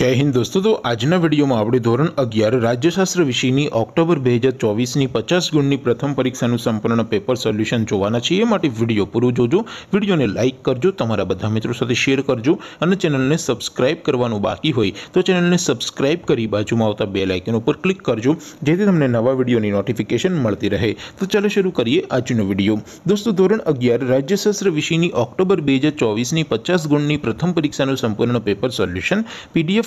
जय हिंद दोस्तों तो आज ना वीडियो में आपणो ધોરણ 11 રાજ્યશાસ્ત્ર વિષયની ઓક્ટોબર 2024 ની 50 ગુણની પ્રથમ પરીક્ષાનું સંપૂર્ણ પેપર સોલ્યુશન જોવાના છે એમ માટે વિડિયો પૂરું જોજો વિડિયોને લાઈક કરજો તમારા બધા મિત્રો સાથે શેર કરજો અને ચેનલને સબ્સ્ક્રાઇબ કરવાનું બાકી હોય તો ચેનલને સબ્સ્ક્રાઇબ કરી બાજુમાં આવતા બેલ આઇકન ઉપર ક્લિક કરજો જેથી તમને નવા વિડિયોની નોટિફિકેશન મળતી રહે તો ચલો શરૂ કરીએ આજનો વિડિયો દોસ્તો ધોરણ 11 રાજ્યશાસ્ત્ર વિષયની ઓક્ટોબર 2024 ની 50 ગુણની પ્રથમ પરીક્ષાનું સંપૂર્ણ પેપર સોલ્યુશન પીડીએફ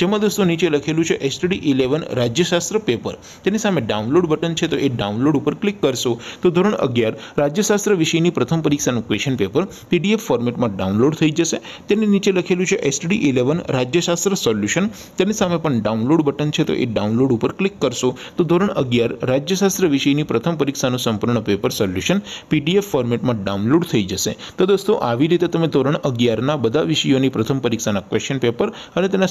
જેમા દોસ્તો નીચે લખેલું છે STD 11 રાજ્યશાસ્ત્ર પેપર તેની સામે ડાઉનલોડ બટન છે તો એ ડાઉનલોડ ઉપર ક્લિક કરશો તો ધોરણ 11 રાજ્યશાસ્ત્ર વિષયની પ્રથમ પરીક્ષાનું ક્વેશ્ચન પેપર PDF ફોર્મેટમાં ડાઉનલોડ થઈ જશે તેની નીચે લખેલું છે STD 11 રાજ્યશાસ્ત્ર સોલ્યુશન તેની સામે પણ ડાઉનલોડ બટન છે તો એ ડાઉનલોડ ઉપર ક્લિક કરશો તો ધોરણ 11 રાજ્યશાસ્ત્ર વિષયની પ્રથમ પરીક્ષાનું સંપૂર્ણ પેપર સોલ્યુશન PDF ફોર્મેટમાં ડાઉનલોડ થઈ જશે તો દોસ્તો આવી રીતે તમે ધોરણ 11 ના બધા વિષયોની પ્રથમ પરીક્ષાના ક્વેશ્ચન પેપર અને તેના